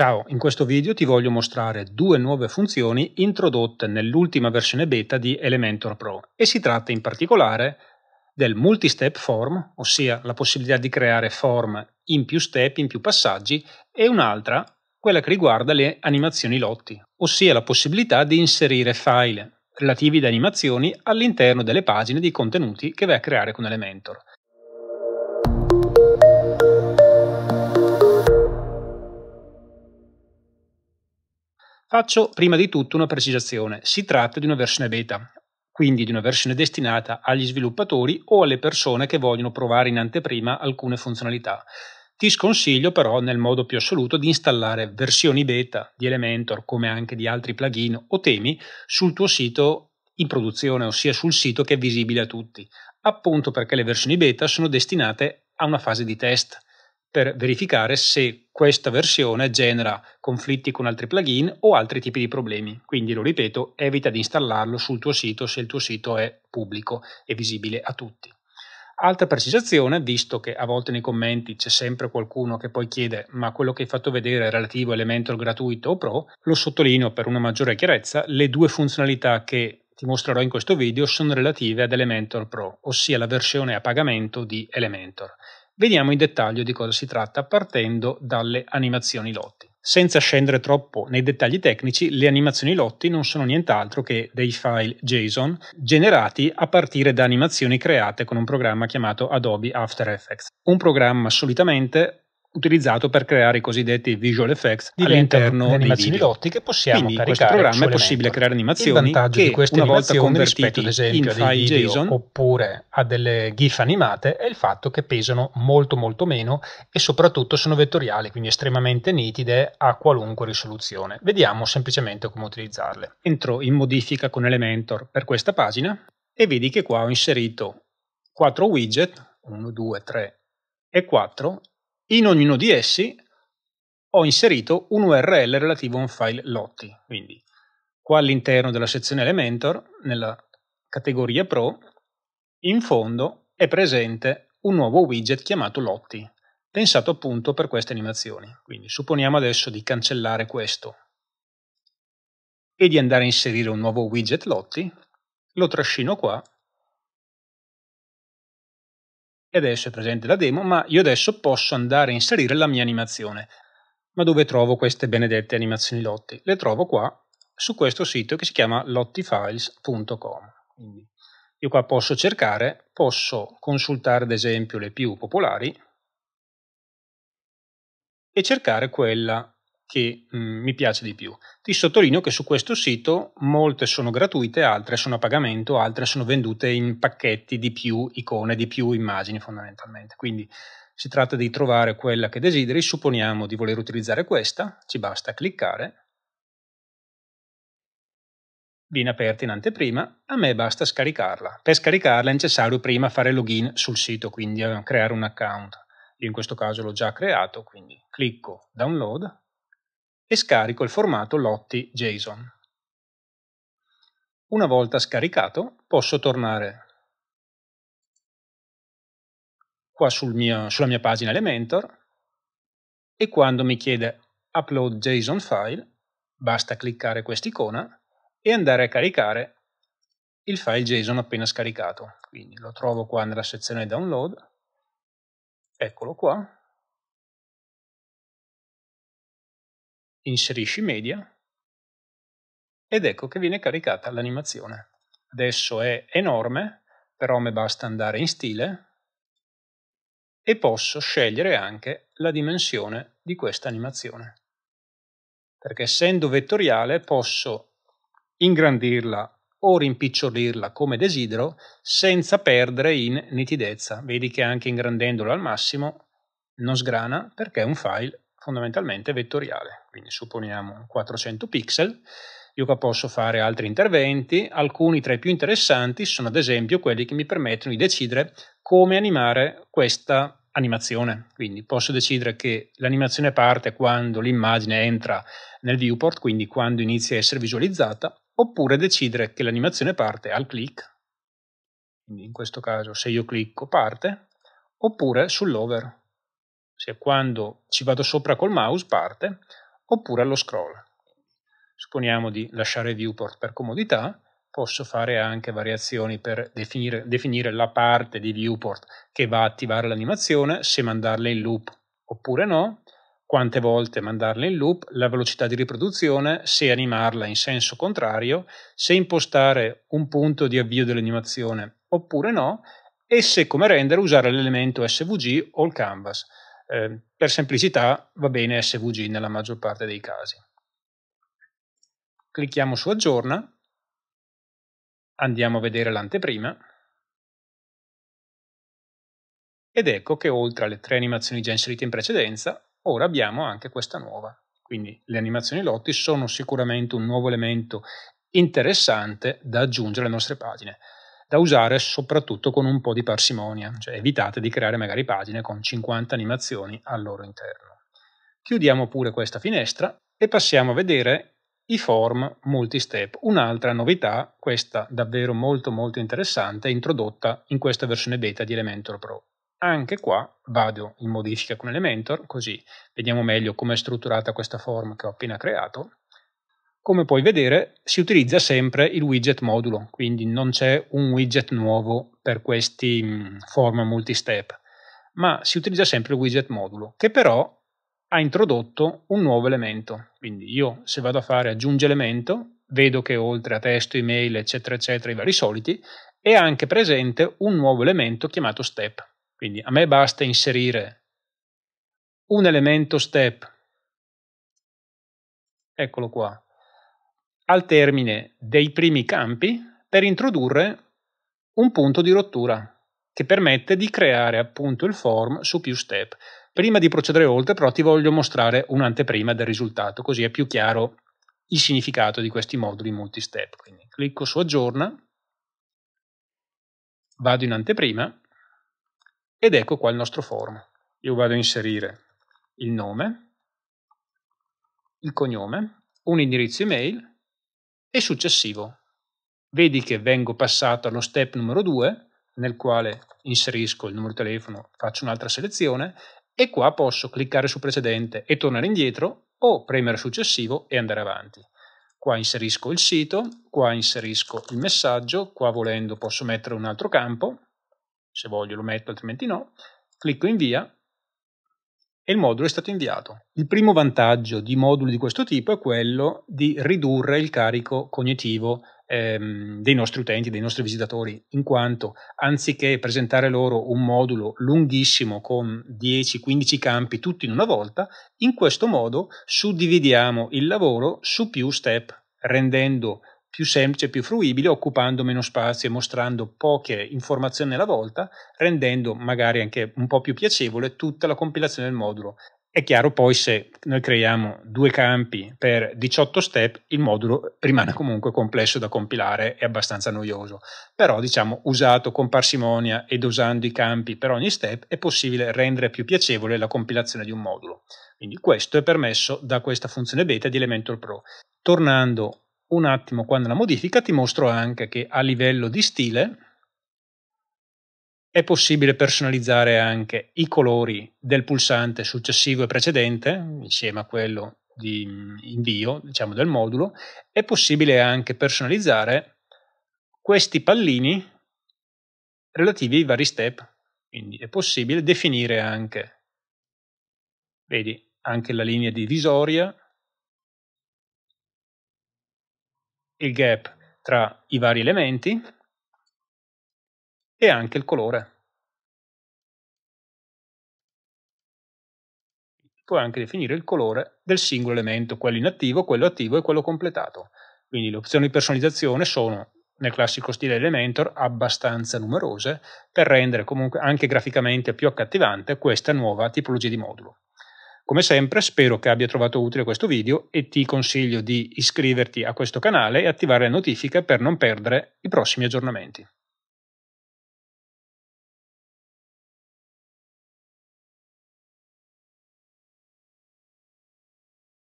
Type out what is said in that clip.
Ciao, in questo video ti voglio mostrare due nuove funzioni introdotte nell'ultima versione beta di Elementor Pro e si tratta in particolare del multi-step form, ossia la possibilità di creare form in più step, in più passaggi, e un'altra, quella che riguarda le animazioni lotti, ossia la possibilità di inserire file relativi ad animazioni all'interno delle pagine di contenuti che vai a creare con Elementor. Faccio prima di tutto una precisazione. Si tratta di una versione beta, quindi di una versione destinata agli sviluppatori o alle persone che vogliono provare in anteprima alcune funzionalità. Ti sconsiglio però nel modo più assoluto di installare versioni beta di Elementor come anche di altri plugin o temi sul tuo sito in produzione, ossia sul sito che è visibile a tutti, appunto perché le versioni beta sono destinate a una fase di test per verificare se questa versione genera conflitti con altri plugin o altri tipi di problemi. Quindi, lo ripeto, evita di installarlo sul tuo sito se il tuo sito è pubblico e visibile a tutti. Altra precisazione, visto che a volte nei commenti c'è sempre qualcuno che poi chiede ma quello che hai fatto vedere è relativo a Elementor gratuito o pro, lo sottolineo per una maggiore chiarezza, le due funzionalità che ti mostrerò in questo video sono relative ad Elementor Pro, ossia la versione a pagamento di Elementor. Vediamo in dettaglio di cosa si tratta partendo dalle animazioni lotti. Senza scendere troppo nei dettagli tecnici, le animazioni lotti non sono nient'altro che dei file JSON generati a partire da animazioni create con un programma chiamato Adobe After Effects. Un programma solitamente utilizzato per creare i cosiddetti visual effects all'interno, all'interno di video. DOT che possiamo Quindi in questo programma è possibile creare animazioni che una volta convertite ad esempio in file JSON oppure a delle GIF animate è il fatto che pesano molto molto meno e soprattutto sono vettoriali, quindi estremamente nitide a qualunque risoluzione. Vediamo semplicemente come utilizzarle. Entro in modifica con Elementor per questa pagina e vedi che qua ho inserito 4 widget, 1, 2, 3 e 4 in ognuno di essi ho inserito un URL relativo a un file lotti, quindi qua all'interno della sezione Elementor, nella categoria Pro, in fondo è presente un nuovo widget chiamato lotti, pensato appunto per queste animazioni. Quindi supponiamo adesso di cancellare questo e di andare a inserire un nuovo widget lotti, lo trascino qua e adesso è presente la demo, ma io adesso posso andare a inserire la mia animazione. Ma dove trovo queste benedette animazioni Lotti? Le trovo qua su questo sito che si chiama lottifiles.com. Quindi io qua posso cercare, posso consultare ad esempio le più popolari e cercare quella che mh, mm, mi piace di più. Ti sottolineo che su questo sito molte sono gratuite, altre sono a pagamento, altre sono vendute in pacchetti di più icone, di più immagini fondamentalmente. Quindi si tratta di trovare quella che desideri, supponiamo di voler utilizzare questa, ci basta cliccare, viene aperta in anteprima, a me basta scaricarla. Per scaricarla è necessario prima fare login sul sito, quindi eh, creare un account. Io in questo caso l'ho già creato, quindi clicco download e scarico il formato lotti JSON. Una volta scaricato posso tornare qua sul mio, sulla mia pagina Elementor e quando mi chiede upload JSON file basta cliccare quest'icona e andare a caricare il file JSON appena scaricato. Quindi lo trovo qua nella sezione download, eccolo qua, inserisci media ed ecco che viene caricata l'animazione. Adesso è enorme, però mi basta andare in stile e posso scegliere anche la dimensione di questa animazione. Perché essendo vettoriale posso ingrandirla o rimpicciolirla come desidero senza perdere in nitidezza. Vedi che anche ingrandendola al massimo non sgrana perché è un file fondamentalmente vettoriale, quindi supponiamo 400 pixel, io qua posso fare altri interventi, alcuni tra i più interessanti sono ad esempio quelli che mi permettono di decidere come animare questa animazione, quindi posso decidere che l'animazione parte quando l'immagine entra nel viewport, quindi quando inizia a essere visualizzata, oppure decidere che l'animazione parte al click, quindi in questo caso se io clicco parte, oppure sull'over, se quando ci vado sopra col mouse parte, oppure allo scroll. Supponiamo di lasciare viewport per comodità, posso fare anche variazioni per definire, definire la parte di viewport che va a attivare l'animazione, se mandarla in loop oppure no, quante volte mandarla in loop, la velocità di riproduzione, se animarla in senso contrario, se impostare un punto di avvio dell'animazione oppure no, e se come render usare l'elemento SVG o il canvas. Eh, per semplicità va bene SVG nella maggior parte dei casi. Clicchiamo su aggiorna, andiamo a vedere l'anteprima ed ecco che oltre alle tre animazioni già inserite in precedenza, ora abbiamo anche questa nuova. Quindi le animazioni lotti sono sicuramente un nuovo elemento interessante da aggiungere alle nostre pagine da usare soprattutto con un po' di parsimonia, cioè evitate di creare magari pagine con 50 animazioni al loro interno. Chiudiamo pure questa finestra e passiamo a vedere i form multi un'altra novità, questa davvero molto molto interessante, introdotta in questa versione beta di Elementor Pro. Anche qua vado in modifica con Elementor, così vediamo meglio come è strutturata questa form che ho appena creato come puoi vedere si utilizza sempre il widget modulo, quindi non c'è un widget nuovo per questi mh, mm, form multistep, ma si utilizza sempre il widget modulo, che però ha introdotto un nuovo elemento. Quindi io se vado a fare aggiungi elemento, vedo che oltre a testo, email, eccetera, eccetera, i vari soliti, è anche presente un nuovo elemento chiamato step. Quindi a me basta inserire un elemento step, eccolo qua, al termine dei primi campi per introdurre un punto di rottura che permette di creare appunto il form su più step. Prima di procedere oltre però ti voglio mostrare un'anteprima del risultato così è più chiaro il significato di questi moduli multi-step. Quindi clicco su aggiorna, vado in anteprima ed ecco qua il nostro form. Io vado a inserire il nome, il cognome, un indirizzo email e successivo. Vedi che vengo passato allo step numero 2, nel quale inserisco il numero di telefono, faccio un'altra selezione e qua posso cliccare su precedente e tornare indietro o premere successivo e andare avanti. Qua inserisco il sito, qua inserisco il messaggio, qua volendo posso mettere un altro campo, se voglio lo metto altrimenti no, clicco invia e il modulo è stato inviato. Il primo vantaggio di moduli di questo tipo è quello di ridurre il carico cognitivo ehm, dei nostri utenti, dei nostri visitatori, in quanto anziché presentare loro un modulo lunghissimo con 10-15 campi tutti in una volta, in questo modo suddividiamo il lavoro su più step, rendendo più semplice più fruibile, occupando meno spazio e mostrando poche informazioni alla volta, rendendo magari anche un po' più piacevole tutta la compilazione del modulo. È chiaro poi se noi creiamo due campi per 18 step, il modulo rimane comunque complesso da compilare e abbastanza noioso. Però diciamo usato con parsimonia ed usando i campi per ogni step è possibile rendere più piacevole la compilazione di un modulo. Quindi questo è permesso da questa funzione beta di Elementor Pro. Tornando un attimo qua nella modifica ti mostro anche che a livello di stile è possibile personalizzare anche i colori del pulsante successivo e precedente insieme a quello di mm, invio diciamo del modulo è possibile anche personalizzare questi pallini relativi ai vari step quindi è possibile definire anche vedi anche la linea divisoria il gap tra i vari elementi e anche il colore. Puoi anche definire il colore del singolo elemento, quello inattivo, quello attivo e quello completato. Quindi le opzioni di personalizzazione sono, nel classico stile Elementor, abbastanza numerose per rendere comunque anche graficamente più accattivante questa nuova tipologia di modulo. Come sempre spero che abbia trovato utile questo video e ti consiglio di iscriverti a questo canale e attivare le notifiche per non perdere i prossimi aggiornamenti.